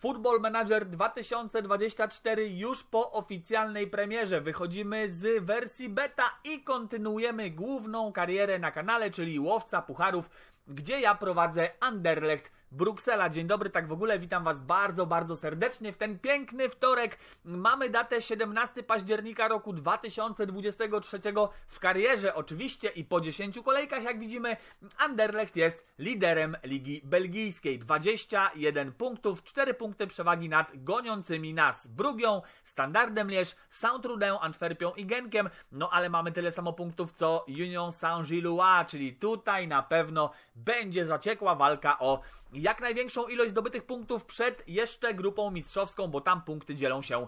Football Manager 2024 już po oficjalnej premierze. Wychodzimy z wersji beta i kontynuujemy główną karierę na kanale, czyli łowca pucharów gdzie ja prowadzę Anderlecht Bruksela. Dzień dobry, tak w ogóle witam Was bardzo, bardzo serdecznie w ten piękny wtorek. Mamy datę 17 października roku 2023 w karierze oczywiście i po 10 kolejkach, jak widzimy, Anderlecht jest liderem Ligi Belgijskiej. 21 punktów, 4 punkty przewagi nad goniącymi nas Brugią, Standardem Lierz, Saint-Trudeau, Antwerpią i Genkiem. No ale mamy tyle samo punktów co Union saint gillois czyli tutaj na pewno będzie zaciekła walka o jak największą ilość zdobytych punktów przed jeszcze grupą mistrzowską, bo tam punkty dzielą się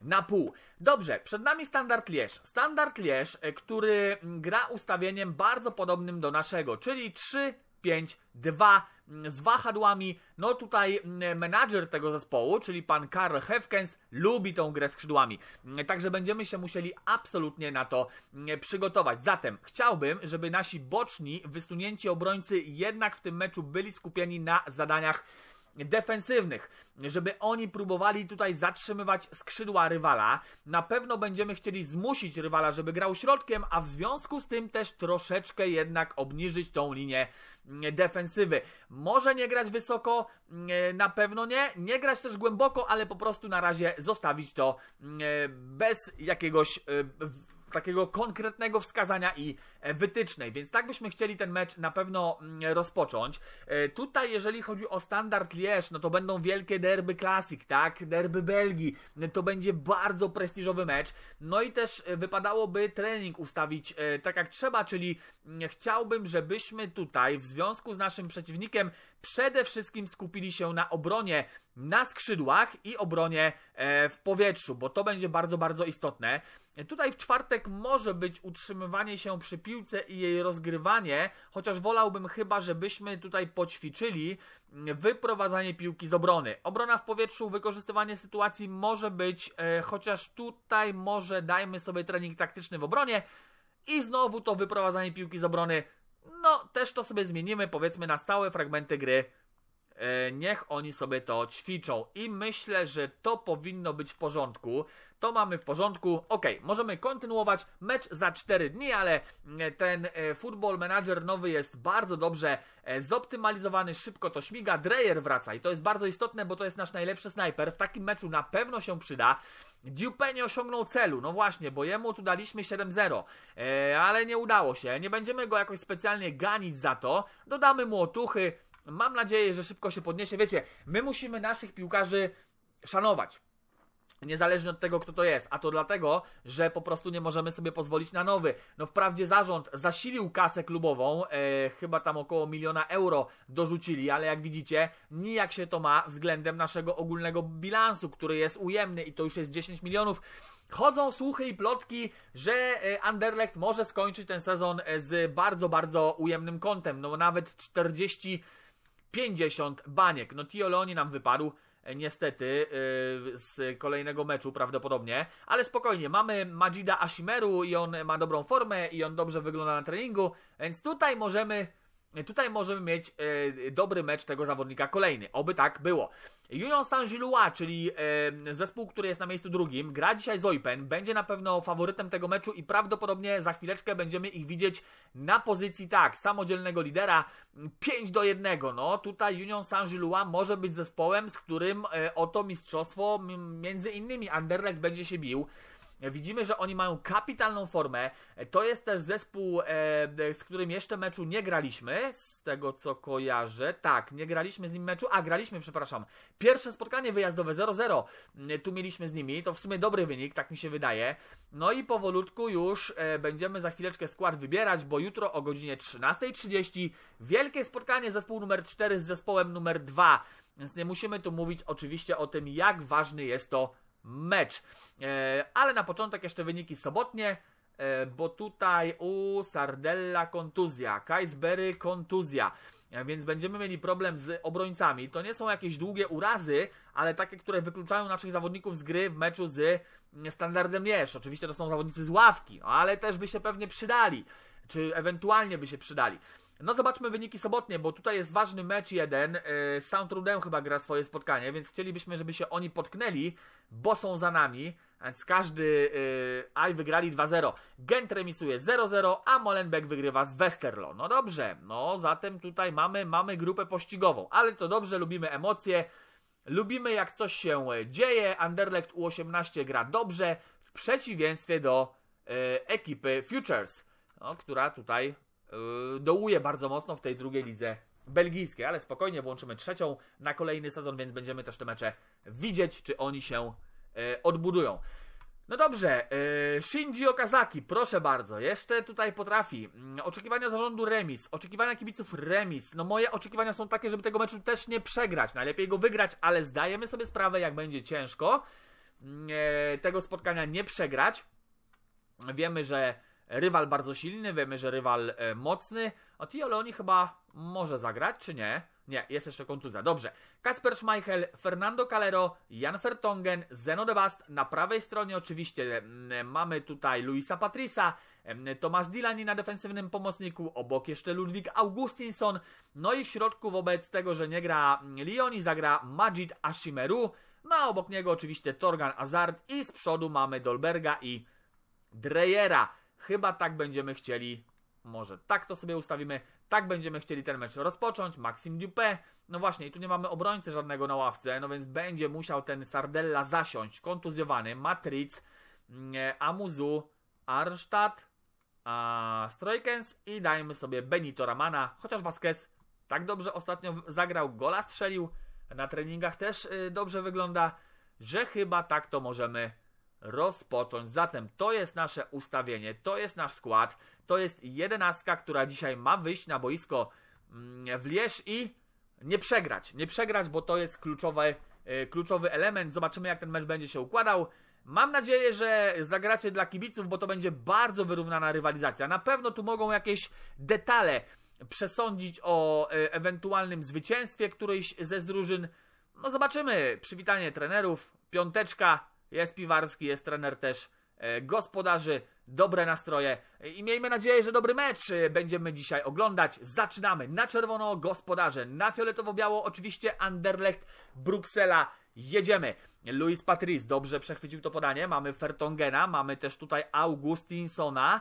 na pół. Dobrze, przed nami standard Lierz. Standard Lierz, e, który gra ustawieniem bardzo podobnym do naszego, czyli trzy. 5-2 mm, z wahadłami. No tutaj mm, menadżer tego zespołu, czyli pan Karl Hefkens, lubi tą grę skrzydłami. Mm, także będziemy się musieli absolutnie na to przygotować. Zatem chciałbym, żeby nasi boczni, wysunięci obrońcy jednak w tym meczu byli skupieni na zadaniach defensywnych, żeby oni próbowali tutaj zatrzymywać skrzydła rywala. Na pewno będziemy chcieli zmusić rywala, żeby grał środkiem, a w związku z tym też troszeczkę jednak obniżyć tą linię mm, defensywy. Może nie grać wysoko, mm, na pewno nie, nie grać też głęboko, ale po prostu na razie zostawić to mm, bez jakiegoś y, takiego konkretnego wskazania i e, wytycznej, więc tak byśmy chcieli ten mecz na pewno mm, rozpocząć. E, tutaj, jeżeli chodzi o standard Lierz, no to będą wielkie derby klasik, tak? Derby Belgii, to będzie bardzo prestiżowy mecz. No i też e, wypadałoby trening ustawić tak jak trzeba, czyli mm, chciałbym, żebyśmy tutaj w związku z naszym przeciwnikiem przede wszystkim skupili się na obronie na skrzydłach i obronie w powietrzu, bo to będzie bardzo, bardzo istotne. Tutaj w czwartek może być utrzymywanie się przy piłce i jej rozgrywanie, chociaż wolałbym chyba, żebyśmy tutaj poćwiczyli wyprowadzanie piłki z obrony. Obrona w powietrzu, wykorzystywanie sytuacji może być, e, chociaż tutaj może dajmy sobie trening taktyczny w obronie i znowu to wyprowadzanie piłki z obrony. No, też to sobie zmienimy, powiedzmy, na stałe fragmenty gry E, niech oni sobie to ćwiczą. I myślę, że to powinno być w porządku. To mamy w porządku. Ok, możemy kontynuować mecz za 4 dni, ale e, ten e, Football Manager nowy jest bardzo dobrze zoptymalizowany, szybko to śmiga. Dreyer wraca i to jest bardzo istotne, bo to jest nasz najlepszy snajper. W takim meczu na pewno się przyda. Dupe nie osiągnął celu, no właśnie, bo jemu tu daliśmy 7-0, ale nie udało się. Nie będziemy go jakoś specjalnie ganić za to. Dodamy mu otuchy, Mam nadzieję, że szybko się podniesie. Wiecie, my musimy naszych piłkarzy szanować. Niezależnie od tego, kto to jest, a to dlatego, że po prostu nie możemy sobie pozwolić na nowy. No wprawdzie zarząd zasilił kasę klubową, e, chyba tam około miliona euro dorzucili, ale jak widzicie, nijak się to ma względem naszego ogólnego bilansu, który jest ujemny i to już jest 10 milionów. Chodzą słuchy i plotki, że e, Anderlecht może skończyć ten sezon e, z bardzo, bardzo ujemnym kątem. No nawet 40 50 baniek. No Tio Leoni nam wypadł e, niestety e, z kolejnego meczu prawdopodobnie, ale spokojnie, mamy Majida Ashimeru i on ma dobrą formę i on dobrze wygląda na treningu, więc tutaj możemy Tutaj możemy mieć e, dobry mecz tego zawodnika kolejny. Oby tak było. Union Saint-Gillois, czyli e, zespół, który jest na miejscu drugim, gra dzisiaj z Oipen. Będzie na pewno faworytem tego meczu i prawdopodobnie za chwileczkę będziemy ich widzieć na pozycji tak, samodzielnego lidera 5 do 1. No tutaj Union Saint-Gillois może być zespołem, z którym e, o to mistrzostwo m, między innymi Anderlecht będzie się bił. Widzimy, że oni mają kapitalną formę. To jest też zespół, e, z którym jeszcze meczu nie graliśmy, z tego co kojarzę. Tak, nie graliśmy z nim meczu, a graliśmy, przepraszam. Pierwsze spotkanie wyjazdowe 0-0. Tu mieliśmy z nimi, to w sumie dobry wynik, tak mi się wydaje. No i powolutku już e, będziemy za chwileczkę skład wybierać, bo jutro o godzinie 13.30 wielkie spotkanie zespół numer 4 z zespołem numer 2. Więc nie musimy tu mówić oczywiście o tym, jak ważny jest to mecz. E, ale na początek jeszcze wyniki sobotnie, e, bo tutaj u Sardella kontuzja, Kaisbery kontuzja. E, więc będziemy mieli problem z obrońcami. To nie są jakieś długie urazy, ale takie, które wykluczają naszych zawodników z gry w meczu z mm, Standardem Mierz. Oczywiście to są zawodnicy z ławki, ale też by się pewnie przydali, czy ewentualnie by się przydali. No zobaczmy wyniki sobotnie, bo tutaj jest ważny mecz jeden. Yy, e, Soundtrudem chyba gra swoje spotkanie, więc chcielibyśmy, żeby się oni potknęli, bo są za nami. Więc każdy yy, Aj wygrali 2-0. Gent remisuje 0-0, a Molenbeek wygrywa z Westerlo. No dobrze, no zatem tutaj mamy, mamy grupę pościgową, ale to dobrze, lubimy emocje. Lubimy jak coś się dzieje. Anderlecht U18 gra dobrze, w przeciwieństwie do e, ekipy Futures, no, która tutaj Yy, dołuje bardzo mocno w tej drugiej lidze belgijskiej, ale spokojnie włączymy trzecią na kolejny sezon, więc będziemy też te mecze widzieć, czy oni się yy, odbudują. No dobrze, yy, Shinji Okazaki, proszę bardzo, jeszcze tutaj potrafi. Mm, oczekiwania zarządu remis, oczekiwania kibiców remis. No moje oczekiwania są takie, żeby tego meczu też nie przegrać, najlepiej go wygrać, ale zdajemy sobie sprawę, jak będzie ciężko mm, tego spotkania nie przegrać. Wiemy, że Rywal bardzo silny, wiemy, że rywal e, mocny. A Tio Leoni chyba może zagrać, czy nie? Nie, jest jeszcze kontuzja. Dobrze. Kasper Schmeichel, Fernando Calero, Jan Fertongen, Zeno de Bast. Na prawej stronie oczywiście mamy tutaj Luisa Patrisa, m, Tomasz Dilani na defensywnym pomocniku, obok jeszcze Ludwik Augustinson. No i w środku wobec tego, że nie gra Lioni, zagra Majid Ashimeru. No a obok niego oczywiście Torgan Azard i z przodu mamy Dolberga i Drejera. Chyba tak będziemy chcieli, może tak to sobie ustawimy, tak będziemy chcieli ten mecz rozpocząć. Maxim Dupé, no właśnie, i tu nie mamy obrońcy żadnego na ławce, no więc będzie musiał ten Sardella zasiąść, kontuzjowany, Matric, mm, Amuzu, Arsztat, a Strojkens i dajmy sobie Benito Ramana, chociaż Vasquez tak dobrze ostatnio zagrał, gola strzelił, na treningach też y, dobrze wygląda, że chyba tak to możemy rozpocząć. Zatem to jest nasze ustawienie, to jest nasz skład, to jest jedenastka, która dzisiaj ma wyjść na boisko mm, w Lierz i nie przegrać. Nie przegrać, bo to jest kluczowy, e, kluczowy element. Zobaczymy, jak ten mecz będzie się układał. Mam nadzieję, że zagracie dla kibiców, bo to będzie bardzo wyrównana rywalizacja. Na pewno tu mogą jakieś detale przesądzić o e, ewentualnym zwycięstwie którejś ze drużyn. No zobaczymy. Przywitanie trenerów, piąteczka, jest piwarski, jest trener też e, gospodarzy, dobre nastroje i miejmy nadzieję, że dobry mecz e, będziemy dzisiaj oglądać. Zaczynamy na czerwono gospodarze, na fioletowo-biało oczywiście Anderlecht Bruksela. Jedziemy. Luis Patrice dobrze przechwycił to podanie. Mamy Fertongena, mamy też tutaj Augustinsona.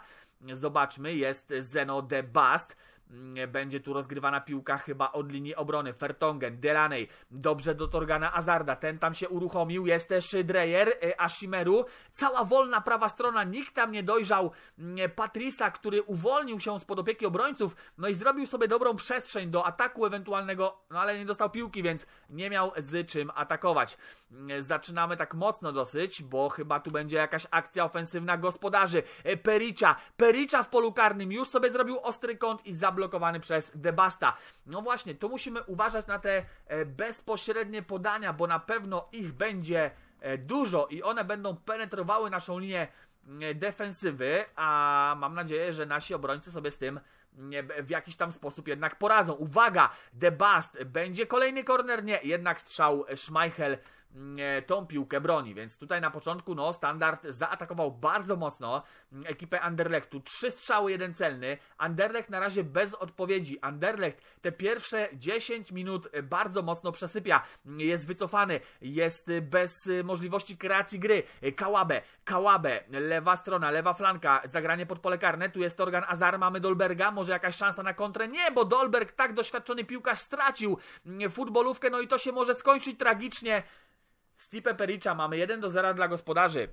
Zobaczmy, jest Zeno de Bast. Mm, będzie tu rozgrywana piłka chyba od linii obrony. Fertongen, Delaney, dobrze do Torgana Azarda. Ten tam się uruchomił. Jest też Dreyer, y, Ashimeru. Cała wolna prawa strona. Nikt tam nie dojrzał mm, Patrisa, który uwolnił się spod opieki obrońców. No i zrobił sobie dobrą przestrzeń do ataku ewentualnego, no ale nie dostał piłki, więc nie miał z czym atakować. Mm, zaczynamy tak mocno dosyć, bo chyba tu będzie jakaś akcja ofensywna gospodarzy. E, Pericza, Pericza w polu karnym. Już sobie zrobił ostry kąt i zablokował zablokowany przez Debasta. No właśnie, tu musimy uważać na te e, bezpośrednie podania, bo na pewno ich będzie e, dużo i one będą penetrowały naszą linię e, defensywy, a mam nadzieję, że nasi obrońcy sobie z tym w jakiś tam sposób jednak poradzą. Uwaga, The Bust, będzie kolejny korner? Nie, jednak strzał Schmeichel mm, e, tą piłkę broni, więc tutaj na początku no, Standard zaatakował bardzo mocno mm, ekipę Anderlechtu. Trzy strzały, jeden celny. Anderlecht na razie bez odpowiedzi. Anderlecht te pierwsze 10 minut bardzo mocno przesypia. Mm, jest wycofany, jest bez możliwości kreacji gry. Kałabe, Kałabe, lewa strona, lewa flanka, zagranie pod pole karne. Tu jest Organ Azar, mamy Dolberga, może może jakaś szansa na kontrę. Nie, bo Dolberg, tak doświadczony piłkarz, stracił mm, futbolówkę, no i to się może skończyć tragicznie. Stipe Pericza mamy 1 do 0 dla gospodarzy.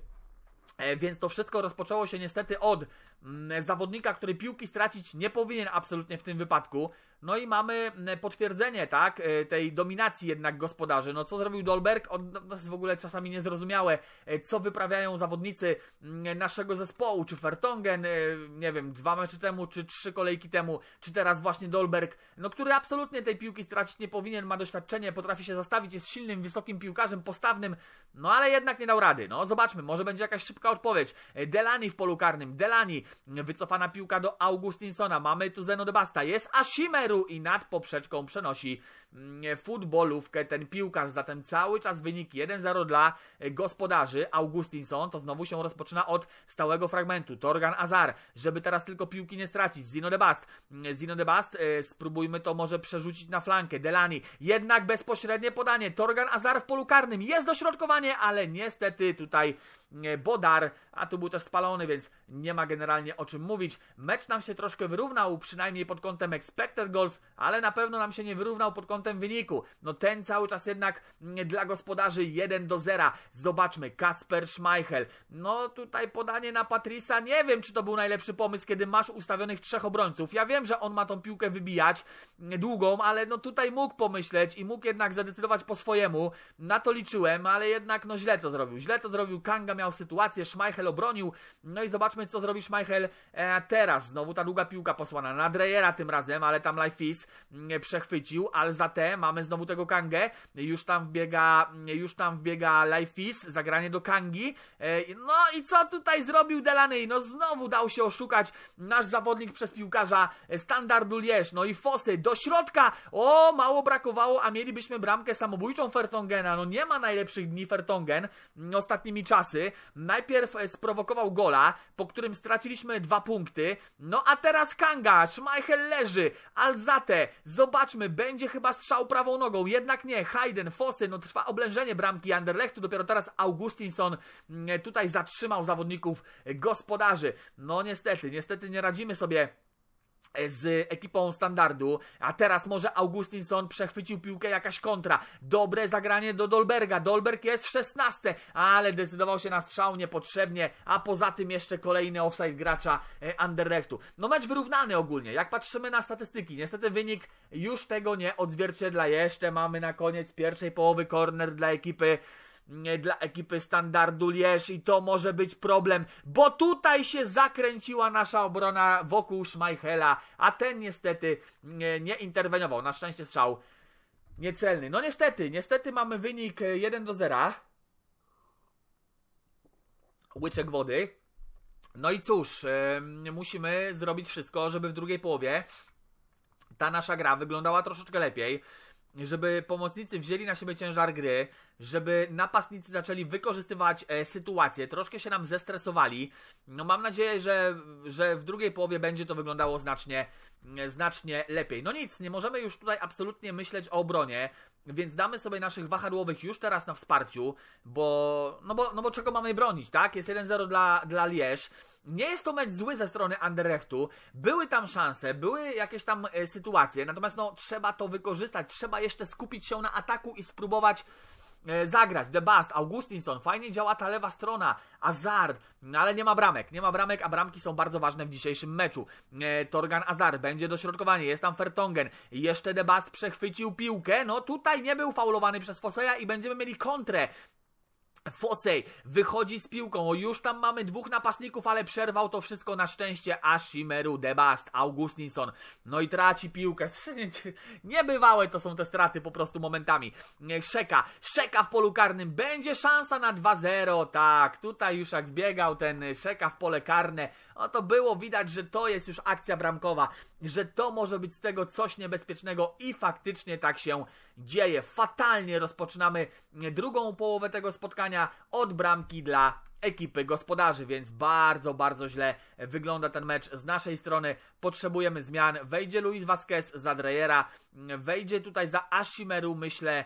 E, więc to wszystko rozpoczęło się niestety od mm, zawodnika, który piłki stracić nie powinien absolutnie w tym wypadku. No i mamy mm, potwierdzenie, tak, e, tej dominacji jednak gospodarzy. No co zrobił Dolberg? On, no, to jest w ogóle czasami niezrozumiałe, e, co wyprawiają zawodnicy mm, naszego zespołu, czy Fertongen, e, nie wiem, dwa mecze temu, czy trzy kolejki temu, czy teraz właśnie Dolberg, no który absolutnie tej piłki stracić nie powinien, ma doświadczenie, potrafi się zastawić, jest silnym, wysokim piłkarzem, postawnym, no ale jednak nie dał rady. No zobaczmy, może będzie jakaś szybka odpowiedź. Delani w polu karnym, Delani, wycofana piłka do Augustinsona, mamy tu Zeno de Basta, jest Ashime i nad poprzeczką przenosi mm, futbolówkę ten piłkarz. Zatem cały czas wynik 1-0 dla gospodarzy. Augustinson to znowu się rozpoczyna od stałego fragmentu. Torgan Azar, żeby teraz tylko piłki nie stracić. Zino de Bast. Mm, Zino de Bast, e, spróbujmy to może przerzucić na flankę. Delani, jednak bezpośrednie podanie. Torgan Azar w polu karnym. Jest dośrodkowanie, ale niestety tutaj mm, Bodar, a tu był też spalony, więc nie ma generalnie o czym mówić. Mecz nam się troszkę wyrównał, przynajmniej pod kątem expected ale na pewno nam się nie wyrównał pod kątem wyniku. No ten cały czas jednak mm, dla gospodarzy 1 do 0. Zobaczmy, Kasper Schmeichel. No tutaj podanie na Patrisa, nie wiem czy to był najlepszy pomysł, kiedy masz ustawionych trzech obrońców. Ja wiem, że on ma tą piłkę wybijać mm, długą, ale no tutaj mógł pomyśleć i mógł jednak zadecydować po swojemu. Na to liczyłem, ale jednak no źle to zrobił. Źle to zrobił, Kanga miał sytuację, Schmeichel obronił. No i zobaczmy co zrobi Schmeichel e, teraz. Znowu ta długa piłka posłana na Drejera tym razem, ale tam Fizz mm, przechwycił, ale za te mamy znowu tego Kangę, już tam wbiega, mm, już tam wbiega Lifeis, zagranie do Kangi, e, no i co tutaj zrobił Delaney? No znowu dał się oszukać nasz zawodnik przez piłkarza e, Standardu Lierz, no i Fosy do środka, o mało brakowało, a mielibyśmy bramkę samobójczą Fertongena, no nie ma najlepszych dni Fertongen mm, ostatnimi czasy, najpierw e, sprowokował gola, po którym straciliśmy dwa punkty, no a teraz Kanga, Schmeichel leży, Al Alzate. Zobaczmy, będzie chyba strzał prawą nogą. Jednak nie. Hayden, Fosy, no trwa oblężenie bramki Anderlechtu. Dopiero teraz Augustinson mm, tutaj zatrzymał zawodników gospodarzy. No niestety, niestety nie radzimy sobie z ekipą standardu, a teraz może Augustinson przechwycił piłkę jakaś kontra. Dobre zagranie do Dolberga. Dolberg jest w 16, ale decydował się na strzał niepotrzebnie, a poza tym jeszcze kolejny offside gracza e, Anderlechtu. No mecz wyrównany ogólnie, jak patrzymy na statystyki. Niestety wynik już tego nie odzwierciedla. Jeszcze mamy na koniec pierwszej połowy corner dla ekipy dla ekipy Standardu Lierz i to może być problem, bo tutaj się zakręciła nasza obrona wokół Schmeichela, a ten niestety nie interweniował. Na szczęście strzał niecelny. No niestety, niestety mamy wynik 1 do 0. Łyczek wody. No i cóż, musimy zrobić wszystko, żeby w drugiej połowie ta nasza gra wyglądała troszeczkę lepiej żeby pomocnicy wzięli na siebie ciężar gry, żeby napastnicy zaczęli wykorzystywać e, sytuację, troszkę się nam zestresowali. No mam nadzieję, że, że w drugiej połowie będzie to wyglądało znacznie, e, znacznie lepiej. No nic, nie możemy już tutaj absolutnie myśleć o obronie, więc damy sobie naszych wahadłowych już teraz na wsparciu, bo no bo, no bo czego mamy bronić, tak? Jest 1-0 dla, dla Lierz nie jest to mecz zły ze strony Anderlechtu. Były tam szanse, były jakieś tam e, sytuacje, natomiast no, trzeba to wykorzystać, trzeba jeszcze skupić się na ataku i spróbować e, zagrać. The Bast, Augustinson, fajnie działa ta lewa strona, Azard, no ale nie ma bramek, nie ma bramek, a bramki są bardzo ważne w dzisiejszym meczu. E, Torgan Azard, będzie dośrodkowanie, jest tam Fertongen, jeszcze The Bast przechwycił piłkę, no tutaj nie był faulowany przez Foseja i będziemy mieli kontrę Fosej wychodzi z piłką, o już tam mamy dwóch napastników, ale przerwał to wszystko na szczęście Ashimeru Debast, Augustinson, no i traci piłkę, niebywałe to są te straty po prostu momentami, Szeka, Szeka w polu karnym, będzie szansa na 2-0, tak, tutaj już jak wbiegał ten Szeka w pole karne, no to było widać, że to jest już akcja bramkowa, że to może być z tego coś niebezpiecznego i faktycznie tak się dzieje, fatalnie rozpoczynamy drugą połowę tego spotkania, podania od bramki dla ekipy gospodarzy, więc bardzo, bardzo źle wygląda ten mecz z naszej strony. Potrzebujemy zmian. Wejdzie Luis Vasquez za Dreyera, wejdzie tutaj za Ashimeru, myślę,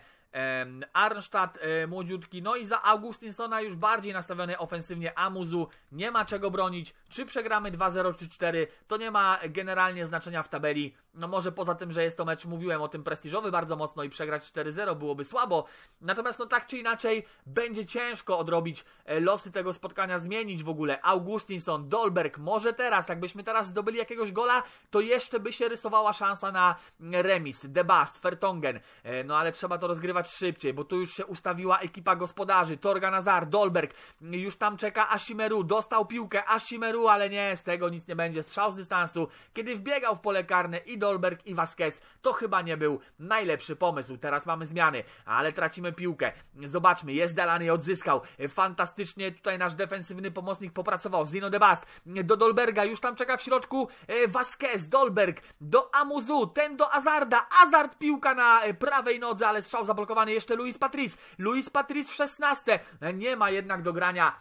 Arnstadt e, młodziutki, no i za Augustinsona już bardziej nastawiony ofensywnie Amuzu, nie ma czego bronić, czy przegramy 2-0 czy 4, to nie ma generalnie znaczenia w tabeli, no może poza tym, że jest to mecz, mówiłem o tym, prestiżowy bardzo mocno i przegrać 4-0 byłoby słabo, natomiast no tak czy inaczej będzie ciężko odrobić e, losy tego spotkania, zmienić w ogóle Augustinson, Dolberg, może teraz, jakbyśmy teraz zdobyli jakiegoś gola, to jeszcze by się rysowała szansa na mm, remis, Debast, Fertongen, e, no ale trzeba to rozgrywać szybciej, bo tu już się ustawiła ekipa gospodarzy. Torga Nazar, Dolberg, już tam czeka Ashimeru, dostał piłkę Ashimeru, ale nie, z tego nic nie będzie. Strzał z dystansu, kiedy wbiegał w pole karne i Dolberg i Vasquez, to chyba nie był najlepszy pomysł. Teraz mamy zmiany, ale tracimy piłkę. Zobaczmy, jest Delany, odzyskał. Fantastycznie tutaj nasz defensywny pomocnik popracował. Zino de Bast do Dolberga, już tam czeka w środku e, Vasquez, Dolberg do Amuzu, ten do Azarda. Azard piłka na e, prawej nodze, ale strzał zablokowany zablokowany jeszcze Luis Patrice. Luis Patrice w 16. Nie ma jednak do grania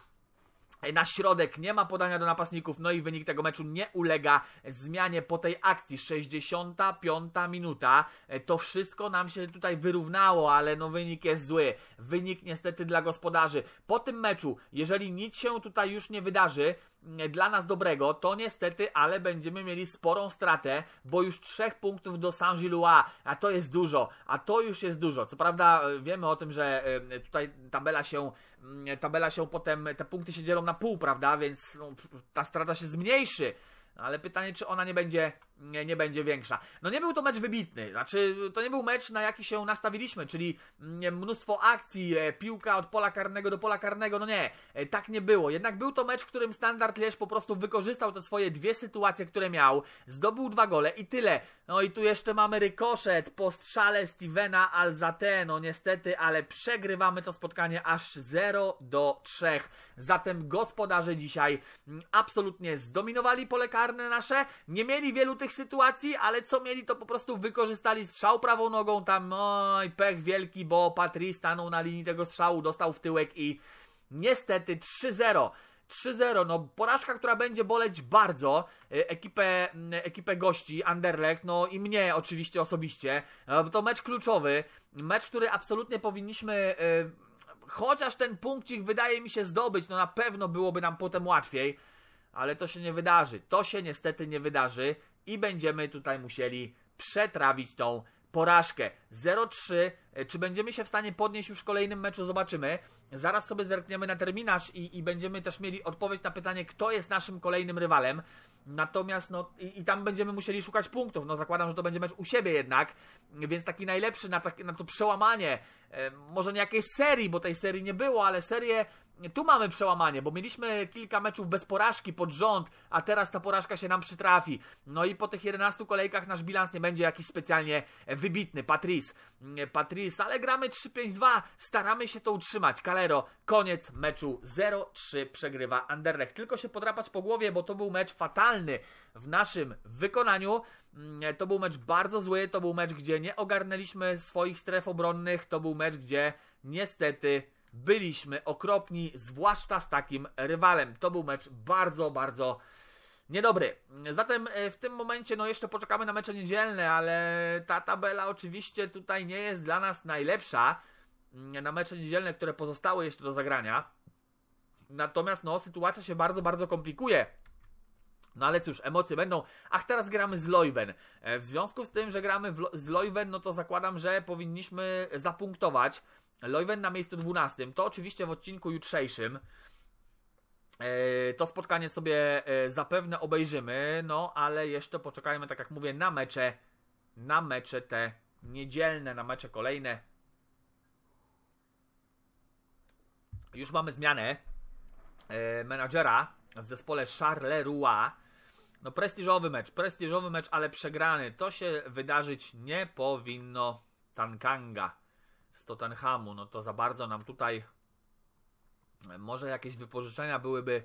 na środek, nie ma podania do napastników, no i wynik tego meczu nie ulega zmianie po tej akcji. 65 minuta, e, to wszystko nam się tutaj wyrównało, ale no wynik jest zły. Wynik niestety dla gospodarzy. Po tym meczu, jeżeli nic się tutaj już nie wydarzy, E, dla nas dobrego, to niestety, ale będziemy mieli sporą stratę, bo już trzech punktów do Saint-Gillois, a to jest dużo, a to już jest dużo. Co prawda e, wiemy o tym, że e, tutaj tabela się, mm, tabela się potem, te punkty się dzielą na pół, prawda, więc no, ta strata się zmniejszy, ale pytanie, czy ona nie będzie nie, nie będzie większa. No nie był to mecz wybitny, znaczy to nie był mecz, na jaki się nastawiliśmy, czyli mm, mnóstwo akcji, e, piłka od pola karnego do pola karnego, no nie, e, tak nie było. Jednak był to mecz, w którym Standard Lierz po prostu wykorzystał te swoje dwie sytuacje, które miał, zdobył dwa gole i tyle. No i tu jeszcze mamy rykoszet po strzale Stevena Alzate, no niestety, ale przegrywamy to spotkanie aż 0 do 3. Zatem gospodarze dzisiaj mm, absolutnie zdominowali pole karne nasze, nie mieli wielu tych tych sytuacji, ale co mieli, to po prostu wykorzystali strzał prawą nogą, tam oj, pech wielki, bo Patry stanął na linii tego strzału, dostał w tyłek i niestety 3-0. 3-0, no porażka, która będzie boleć bardzo e, ekipę, ekipę gości, Anderlecht, no i mnie oczywiście osobiście. E, to mecz kluczowy, mecz, który absolutnie powinniśmy e, chociaż ten punkcik wydaje mi się zdobyć, no na pewno byłoby nam potem łatwiej, ale to się nie wydarzy. To się niestety nie wydarzy i będziemy tutaj musieli przetrawić tą porażkę. 0-3. E, czy będziemy się w stanie podnieść już w kolejnym meczu? Zobaczymy. Zaraz sobie zerkniemy na terminarz i, i będziemy też mieli odpowiedź na pytanie, kto jest naszym kolejnym rywalem. Natomiast, no, i, i tam będziemy musieli szukać punktów. No, zakładam, że to będzie mecz u siebie jednak, więc taki najlepszy na, tak, na to przełamanie może nie jakiejś serii, bo tej serii nie było, ale serię tu mamy przełamanie, bo mieliśmy kilka meczów bez porażki pod rząd, a teraz ta porażka się nam przytrafi. No i po tych 11 kolejkach nasz bilans nie będzie jakiś specjalnie wybitny. Patrice, Patrice, ale gramy 3-5-2, staramy się to utrzymać. Calero, koniec meczu 0-3 przegrywa Anderlecht. Tylko się podrapać po głowie, bo to był mecz fatalny w naszym wykonaniu. Mm, to był mecz bardzo zły, to był mecz, gdzie nie ogarnęliśmy swoich stref obronnych, to był mecz, gdzie niestety byliśmy okropni, zwłaszcza z takim rywalem. To był mecz bardzo, bardzo niedobry. Zatem e, w tym momencie no jeszcze poczekamy na mecze niedzielne, ale ta tabela oczywiście tutaj nie jest dla nas najlepsza. Mm, na mecze niedzielne, które pozostały jeszcze do zagrania. Natomiast no, sytuacja się bardzo, bardzo komplikuje no ale cóż, emocje będą. Ach, teraz gramy z Leuven. E, w związku z tym, że gramy z Leuven, no to zakładam, że powinniśmy zapunktować Leuven na miejscu 12. To oczywiście w odcinku jutrzejszym. E, to spotkanie sobie e, zapewne obejrzymy, no ale jeszcze poczekajmy, tak jak mówię, na mecze, na mecze te niedzielne, na mecze kolejne. Już mamy zmianę menadżera w zespole Charleroi. No prestiżowy mecz, prestiżowy mecz, ale przegrany. To się wydarzyć nie powinno Tankanga z Tottenhamu. No to za bardzo nam tutaj e, może jakieś wypożyczenia byłyby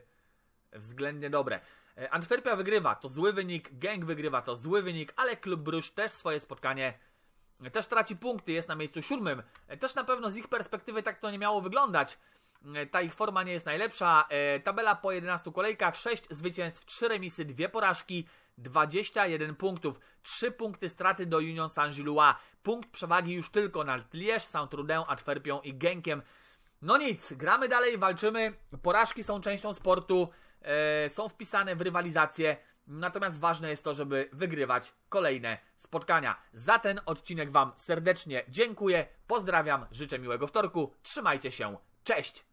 względnie dobre. E, Antwerpia wygrywa, to zły wynik, Gang wygrywa, to zły wynik, ale klub Bruges też swoje spotkanie e, też traci punkty, jest na miejscu siódmym. Też na pewno z ich perspektywy tak to nie miało wyglądać. E, ta ich forma nie jest najlepsza. E, tabela po 11 kolejkach, 6 zwycięstw, 3 remisy, 2 porażki, 21 punktów, 3 punkty straty do Union Saint-Gillois. Punkt przewagi już tylko nad Liège, Saint-Trudeau, Antwerpią i Genkiem. No nic, gramy dalej, walczymy. Porażki są częścią sportu, e, są wpisane w rywalizację, natomiast ważne jest to, żeby wygrywać kolejne spotkania. Za ten odcinek Wam serdecznie dziękuję, pozdrawiam, życzę miłego wtorku, trzymajcie się. Cześć!